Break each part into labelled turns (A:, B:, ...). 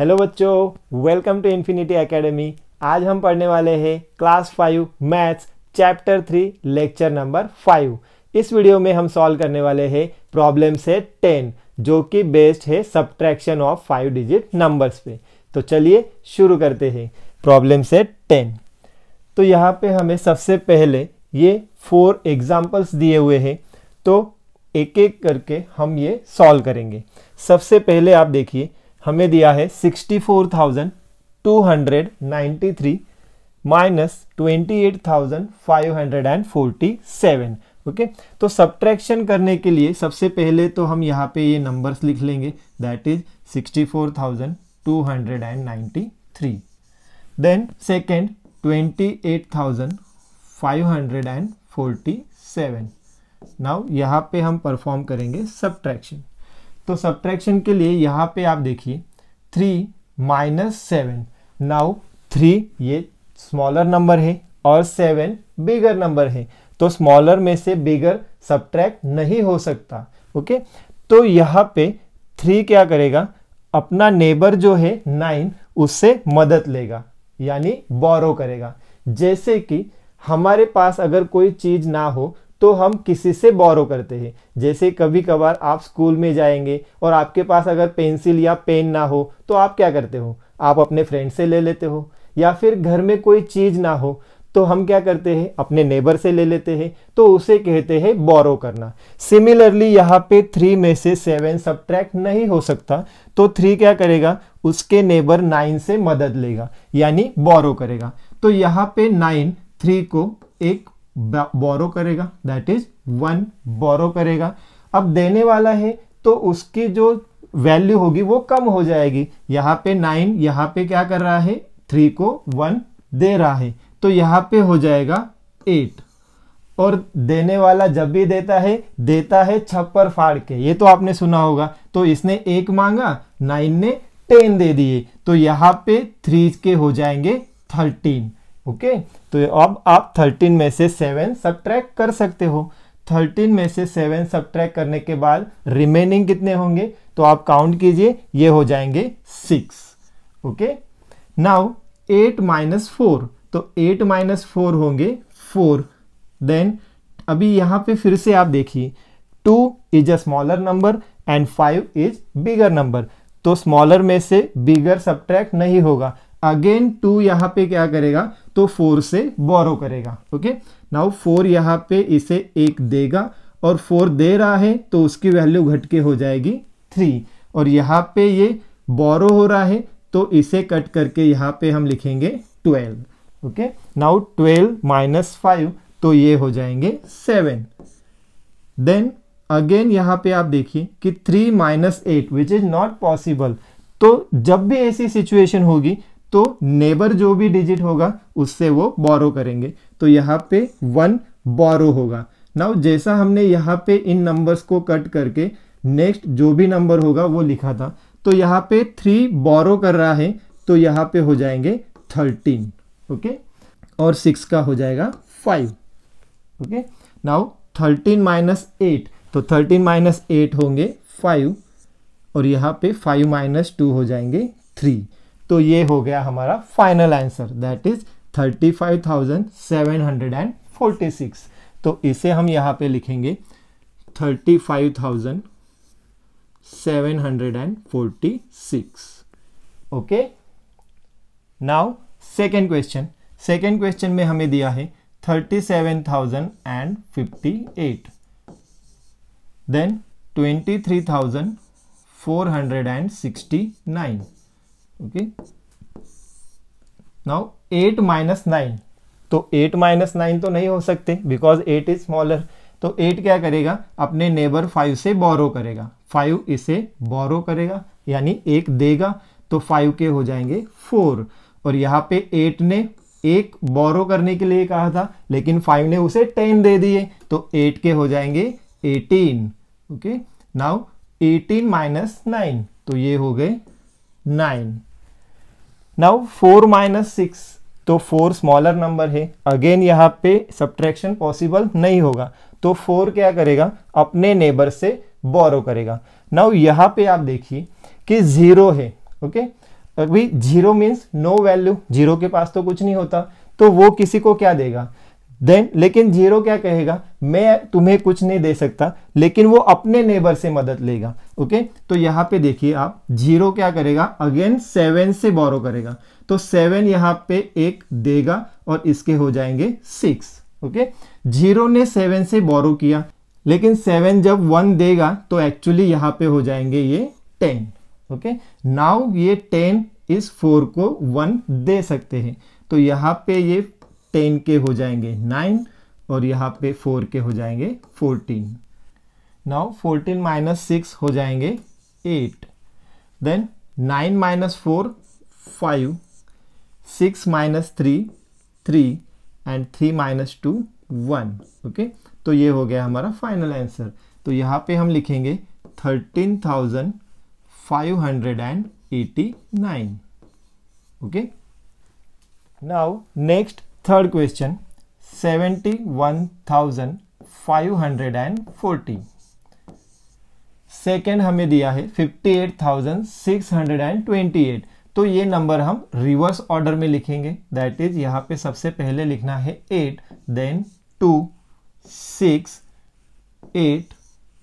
A: Hello बच्चों welcome to infinity academy आज हम पढ़ने वाले हैं class five maths chapter three lecture number five इस वीडियो में हम सॉल्व करने वाले हैं प्रॉब्लम से टेन जो कि बेस्ड है subtraction of five digit numbers पे तो चलिए शुरू करते हैं प्रॉब्लम से टेन तो यहाँ पे हमें सबसे पहले ये फोर एग्जाम्पल्स दिए हुए हैं तो एक एक करके हम ये सॉल्व करेंगे सबसे पहले आप देखिए हमें दिया है sixty four thousand two hundred ninety three minus twenty eight thousand five hundred and forty seven okay तो सब्ट्रैक्शन करने के लिए सबसे पहले तो हम यहाँ पे ये नंबर्स लिख लेंगे that is sixty four thousand two hundred and ninety three then second twenty eight thousand five hundred and forty seven now यहाँ पे हम परफॉर्म करेंगे सब्ट्रैक्शन तो सब्ट्रैक्शन के लिए यहाँ पे आप देखिए three minus seven now three ये स्मॉलर नंबर है और सेवन बिगर नंबर है तो स्मॉलर में से बिगर सब्ट्रैक्ट नहीं हो सकता ओके तो यहाँ पे थ्री क्या करेगा अपना नेबर जो है नाइन उससे मदद लेगा यानी बोरो करेगा जैसे कि हमारे पास अगर कोई चीज़ ना हो तो हम किसी से बोरो करते हैं जैसे कभी कभार आप स्कूल में जाएंगे और आपके पास अगर पेंसिल या पेन ना हो तो आप क्या करते हो आप अपने फ्रेंड से ले लेते हो या फिर घर में कोई चीज़ ना हो तो हम क्या करते हैं अपने नेबर से ले लेते हैं तो उसे कहते हैं बोरो करना सिमिलरली यहाँ पे थ्री में से सेवन सब्ट्रैक्ट नहीं हो सकता तो थ्री क्या करेगा उसके नेबर नाइन से मदद लेगा यानी बोरो करेगा तो यहाँ पे नाइन थ्री को एक बोरो करेगा दैट इज वन बोरो करेगा अब देने वाला है तो उसकी जो वैल्यू होगी वो कम हो जाएगी यहाँ पे नाइन यहाँ पे क्या कर रहा है थ्री को वन दे रहा है तो यहाँ पे हो जाएगा एट और देने वाला जब भी देता है देता है छप्पर फाड़ के ये तो आपने सुना होगा तो इसने एक मांगा नाइन ने टेन दे दिए तो यहाँ पे थ्री के हो जाएंगे थर्टीन ओके तो अब आप थर्टीन में से सेवन सब कर सकते हो थर्टीन में से सेवन सब करने के बाद रिमेनिंग कितने होंगे तो आप काउंट कीजिए ये हो जाएंगे six okay now eight minus four तो एट माइनस फोर होंगे फोर देन अभी यहां पे फिर से आप देखिए two is a smaller number and five is bigger number तो स्मॉलर में से बिगर सब नहीं होगा अगेन टू यहां पे क्या करेगा तो फोर से बोरो करेगा ओके नाउ फोर यहाँ पे इसे एक देगा और फोर दे रहा है तो उसकी वैल्यू घट के हो जाएगी थ्री और यहाँ पे ये बोरो हो रहा है तो इसे कट करके यहाँ पे हम लिखेंगे twelve okay now twelve minus five तो ये हो जाएंगे सेवन देन अगेन यहाँ पे आप देखिए कि three minus eight which is not possible तो जब भी ऐसी सिचुएशन होगी तो नेबर जो भी डिजिट होगा उससे वो बोरो करेंगे तो यहाँ पे वन बोरो होगा नाउ जैसा हमने यहाँ पे इन नंबर्स को कट करके नेक्स्ट जो भी नंबर होगा वो लिखा था तो यहाँ पे थ्री बोरो कर रहा है तो यहाँ पे हो जाएंगे थर्टीन ओके और सिक्स का हो जाएगा five okay now thirteen minus eight तो थर्टीन माइनस एट होंगे फाइव और यहाँ पे फाइव माइनस टू हो जाएंगे थ्री तो ये हो गया हमारा final answer that is thirty five thousand seven hundred and forty six तो इसे हम यहाँ पे लिखेंगे thirty five thousand seven hundred and forty six okay now second question second question में हमें दिया है thirty seven thousand and fifty eight then twenty three thousand four hundred and sixty nine okay now eight minus nine तो eight minus nine तो नहीं हो सकते because eight is smaller तो एट क्या करेगा अपने नेबर फाइव से बोरो करेगा फाइव इसे बोरो करेगा यानी एक देगा तो फाइव के हो जाएंगे फोर और यहाँ पे एट ने एक बोरो करने के लिए कहा था लेकिन फाइव ने उसे टेन दे दिए तो एट के हो जाएंगे eighteen okay now eighteen minus nine तो ये हो गए nine now four minus six तो फोर स्मॉलर नंबर है अगेन यहाँ पे सब्ट्रैक्शन पॉसिबल नहीं होगा तो फोर क्या करेगा अपने नेबर से बोरो करेगा नाउ यहाँ पे आप देखिए कि ज़ीरो है ओके अभी zero means no value zero के पास तो कुछ नहीं होता तो वो किसी को क्या देगा देन लेकिन जीरो क्या कहेगा मैं तुम्हें कुछ नहीं दे सकता लेकिन वो अपने नेबर से मदद लेगा ओके तो यहाँ पे देखिए आप जीरो क्या करेगा अगेन सेवन से बोरो करेगा तो सेवन यहाँ पे एक देगा और इसके हो जाएंगे सिक्स ओके जीरो ने सेवन से बोरो किया लेकिन सेवन जब वन देगा तो एक्चुअली यहाँ पे हो जाएंगे ये टेन ओके नाउ ये टेन इस फोर को वन दे सकते हैं तो यहाँ पे ये टेन के हो जाएंगे नाइन और यहाँ पे फोर के हो जाएंगे fourteen now fourteen minus six हो जाएंगे eight then nine minus four five six minus three three and three minus two one okay तो ये हो गया हमारा फाइनल आंसर तो यहाँ पे हम लिखेंगे thirteen thousand five hundred and eighty nine okay now next third question seventy one thousand five hundred and forty second हमें दिया है fifty eight thousand six hundred and twenty eight तो ये नंबर हम रिवर्स ऑर्डर में लिखेंगे that is यहाँ पे सबसे पहले लिखना है eight then two six eight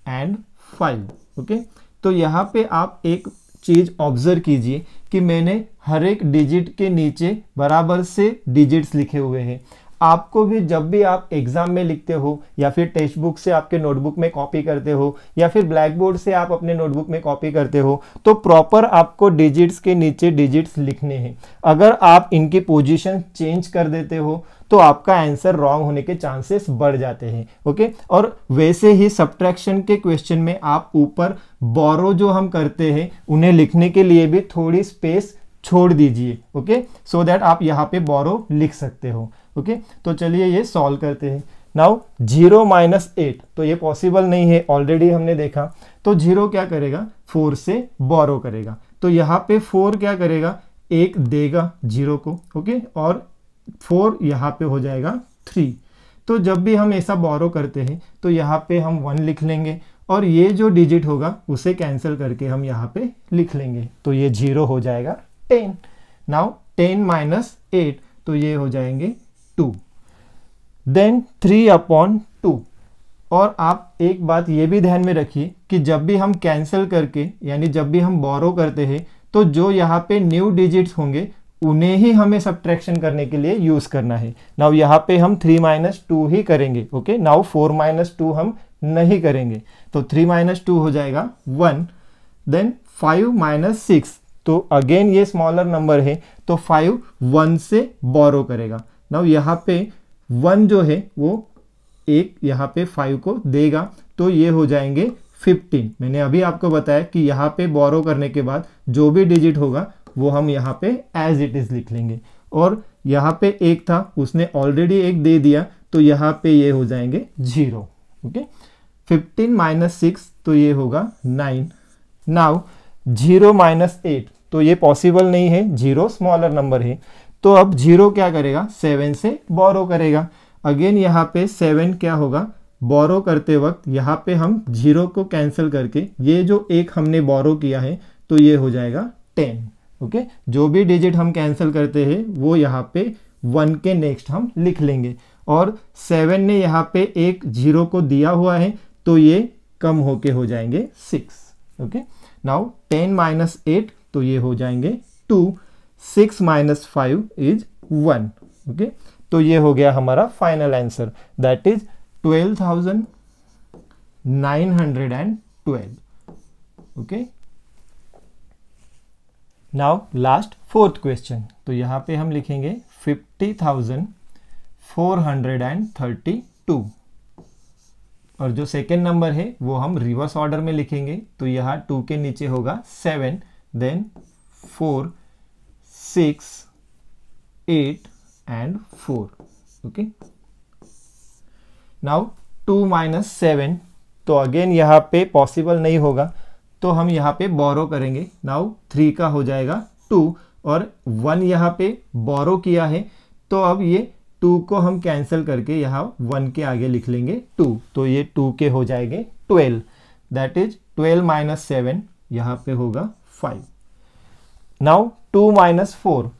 A: and five okay तो यहाँ पे आप एक चीज़ ऑब्जर्व कीजिए कि मैंने हर एक डिजिट के नीचे बराबर से डिजिट्स लिखे हुए हैं आपको भी जब भी आप एग्ज़ाम में लिखते हो या फिर टेक्स्ट बुक से आपके नोटबुक में कॉपी करते हो या फिर ब्लैक बोर्ड से आप अपने नोटबुक में कॉपी करते हो तो प्रॉपर आपको डिजिट्स के नीचे डिजिट्स लिखने हैं अगर आप इनकी पोजीशन चेंज कर देते हो तो आपका आंसर रॉन्ग होने के चांसेस बढ़ जाते हैं ओके और वैसे ही सब्ट्रैक्शन के क्वेश्चन में आप ऊपर बोरो जो हम करते हैं उन्हें लिखने के लिए भी थोड़ी स्पेस छोड़ दीजिए ओके सो दैट आप यहाँ पे बोरो लिख सकते हो ओके तो चलिए ये सॉल्व करते हैं नाउ जीरो माइनस एट तो ये पॉसिबल नहीं है ऑलरेडी हमने देखा तो जीरो क्या करेगा फोर से बोरो करेगा तो यहाँ पे फोर क्या करेगा एक देगा जीरो को ओके और फोर यहाँ पे हो जाएगा थ्री तो जब भी हम ऐसा बोरो करते हैं तो यहाँ पे हम वन लिख लेंगे और ये जो डिजिट होगा उसे कैंसिल करके हम यहाँ पे लिख लेंगे तो ये जीरो हो जाएगा ten now ten minus eight तो ये हो जाएंगे two then three upon two और आप एक बात ये भी ध्यान में रखिए कि जब भी हम कैंसिल करके यानी जब भी हम बोरो करते हैं तो जो यहाँ पे न्यू डिजिट्स होंगे उन्हें ही हमें सब्ट्रैक्शन करने के लिए यूज़ करना है नाउ यहाँ पे हम थ्री माइनस टू ही करेंगे okay now four minus two हम नहीं करेंगे तो थ्री माइनस टू हो जाएगा one then five minus six तो अगेन ये स्मॉलर नंबर है तो फाइव वन से बोरो करेगा नाउ यहाँ पे वन जो है वो एक यहाँ पे फाइव को देगा तो ये हो जाएंगे फिफ्टीन मैंने अभी आपको बताया कि यहाँ पे बोरो करने के बाद जो भी डिजिट होगा वो हम यहाँ पे एज इट इज़ लिख लेंगे और यहाँ पे एक था उसने ऑलरेडी एक दे दिया तो यहाँ पे ये हो जाएंगे zero okay fifteen minus six तो ये होगा nine now zero minus eight तो ये पॉसिबल नहीं है जीरो स्मॉलर नंबर है तो अब जीरो क्या करेगा सेवन से बोरो करेगा अगेन यहाँ पे सेवन क्या होगा बोरो करते वक्त यहाँ पे हम जीरो को कैंसिल करके ये जो एक हमने बोरो किया है तो ये हो जाएगा टेन ओके जो भी डिजिट हम कैंसिल करते हैं वो यहाँ पे वन के नेक्स्ट हम लिख लेंगे और सेवन ने यहाँ पे एक जीरो को दिया हुआ है तो ये कम होके हो जाएंगे six okay now ten minus eight तो ये हो जाएंगे two six minus five is one okay तो ये हो गया हमारा final answer that is twelve thousand nine hundred and twelve okay now last fourth question तो यहाँ पे हम लिखेंगे fifty thousand four hundred and thirty two और जो सेकेंड नंबर है वो हम रिवर्स ऑर्डर में लिखेंगे तो यहाँ टू के नीचे होगा seven then four six eight and four okay now two minus seven तो अगेन यहाँ पे पॉसिबल नहीं होगा तो हम यहाँ पे बोरो करेंगे नाउ थ्री का हो जाएगा टू और वन यहाँ पे बोरो किया है तो अब ये टू को हम कैंसिल करके यहाँ वन के आगे लिख लेंगे टू तो ये टू के हो जाएंगे twelve that is twelve minus seven यहाँ पे होगा five now two minus four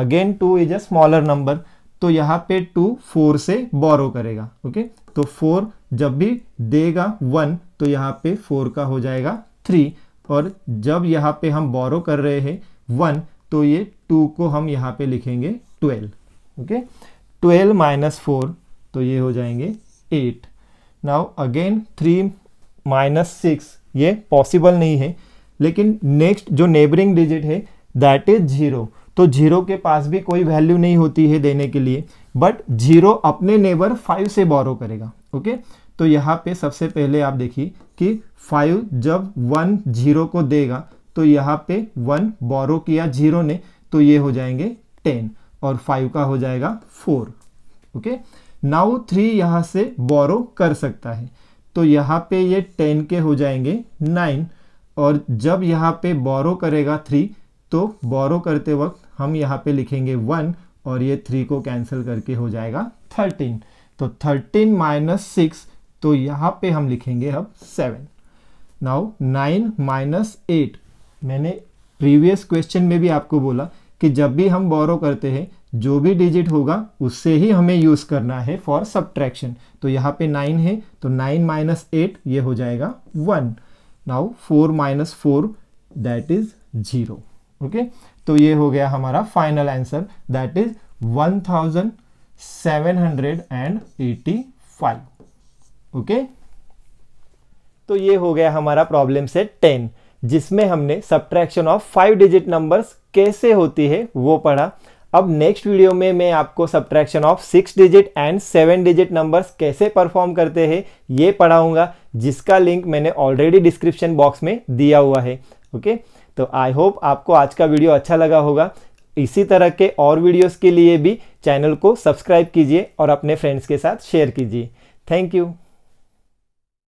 A: again two is a smaller number तो यहाँ पे टू फोर से बोरो करेगा ओके okay? तो फोर जब भी देगा वन तो यहाँ पे फोर का हो जाएगा थ्री और जब यहाँ पे हम बोरो कर रहे हैं वन तो ये टू को हम यहाँ पे लिखेंगे twelve okay twelve minus four तो ये हो जाएंगे eight now again three minus six ये पॉसिबल नहीं है लेकिन नेक्स्ट जो नेबरिंग डिजिट है दैट इज ज़ीरो तो जीरो के पास भी कोई वैल्यू नहीं होती है देने के लिए बट जीरो अपने नेबर फाइव से बोरो करेगा ओके तो यहाँ पे सबसे पहले आप देखिए कि फाइव जब वन जीरो को देगा तो यहाँ पे वन बोरो किया जीरो ने तो ये हो जाएंगे टेन और फाइव का हो जाएगा फोर ओके नाउ थ्री यहाँ से बोरो कर सकता है तो यहाँ पे ये टेन के हो जाएंगे नाइन और जब यहाँ पे बोरो करेगा थ्री तो बोरो करते वक्त हम यहाँ पे लिखेंगे वन और ये थ्री को कैंसिल करके हो जाएगा थर्टीन तो थर्टीन माइनस सिक्स तो यहाँ पे हम लिखेंगे अब seven now nine minus eight मैंने प्रीवियस क्वेश्चन में भी आपको बोला कि जब भी हम बोरो करते हैं जो भी डिजिट होगा उससे ही हमें यूज़ करना है फॉर सब्ट्रैक्शन तो यहाँ पे नाइन है तो नाइन माइनस एट ये हो जाएगा one now four minus four that is zero okay तो ये हो गया हमारा final answer that is 1785 okay तो ये हो गया हमारा प्रॉब्लम सेट 10 जिसमें हमने subtraction of five digit numbers कैसे होती है वो पढ़ा अब नेक्स्ट वीडियो में मैं आपको subtraction of six digit and seven digit numbers कैसे परफॉर्म करते हैं ये पढ़ाऊंगा जिसका लिंक मैंने ऑलरेडी डिस्क्रिप्शन बॉक्स में दिया हुआ है ओके okay? तो आई होप आपको आज का वीडियो अच्छा लगा होगा इसी तरह के और वीडियोस के लिए भी चैनल को सब्सक्राइब कीजिए और अपने फ्रेंड्स के साथ शेयर कीजिए थैंक यू